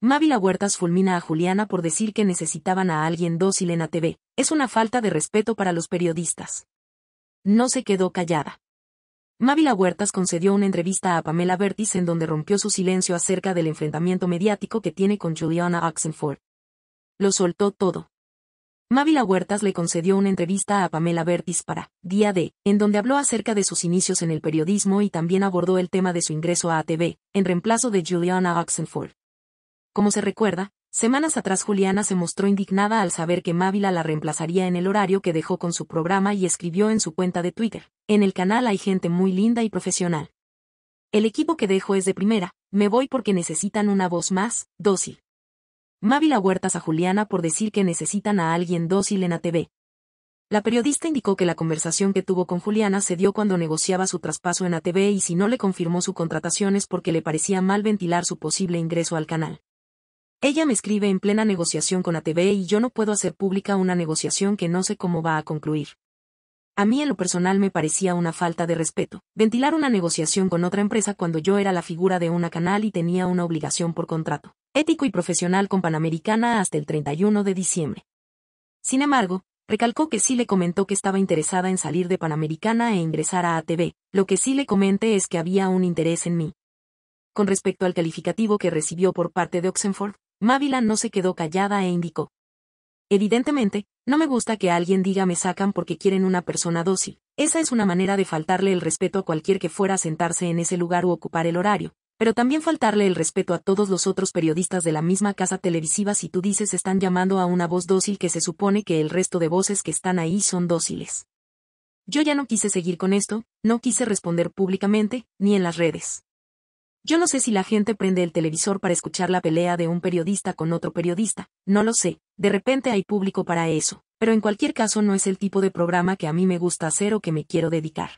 Mávila Huertas fulmina a Juliana por decir que necesitaban a alguien dócil en ATV. Es una falta de respeto para los periodistas. No se quedó callada. Mávila Huertas concedió una entrevista a Pamela Bertis en donde rompió su silencio acerca del enfrentamiento mediático que tiene con Juliana Oxenford. Lo soltó todo. Mávila Huertas le concedió una entrevista a Pamela Bertis para Día D, en donde habló acerca de sus inicios en el periodismo y también abordó el tema de su ingreso a ATV, en reemplazo de Juliana Oxenford. Como se recuerda, semanas atrás Juliana se mostró indignada al saber que Mávila la reemplazaría en el horario que dejó con su programa y escribió en su cuenta de Twitter, en el canal hay gente muy linda y profesional. El equipo que dejo es de primera, me voy porque necesitan una voz más, dócil. Mávila Huertas a Juliana por decir que necesitan a alguien dócil en ATV. La periodista indicó que la conversación que tuvo con Juliana se dio cuando negociaba su traspaso en ATV y si no le confirmó su contratación es porque le parecía mal ventilar su posible ingreso al canal. Ella me escribe en plena negociación con ATV y yo no puedo hacer pública una negociación que no sé cómo va a concluir. A mí en lo personal me parecía una falta de respeto, ventilar una negociación con otra empresa cuando yo era la figura de una canal y tenía una obligación por contrato, ético y profesional con Panamericana hasta el 31 de diciembre. Sin embargo, recalcó que sí le comentó que estaba interesada en salir de Panamericana e ingresar a ATV, lo que sí le comenté es que había un interés en mí. Con respecto al calificativo que recibió por parte de Oxenford, Mávila no se quedó callada e indicó. Evidentemente, no me gusta que alguien diga me sacan porque quieren una persona dócil. Esa es una manera de faltarle el respeto a cualquier que fuera a sentarse en ese lugar u ocupar el horario, pero también faltarle el respeto a todos los otros periodistas de la misma casa televisiva si tú dices están llamando a una voz dócil que se supone que el resto de voces que están ahí son dóciles. Yo ya no quise seguir con esto, no quise responder públicamente, ni en las redes. Yo no sé si la gente prende el televisor para escuchar la pelea de un periodista con otro periodista, no lo sé, de repente hay público para eso, pero en cualquier caso no es el tipo de programa que a mí me gusta hacer o que me quiero dedicar.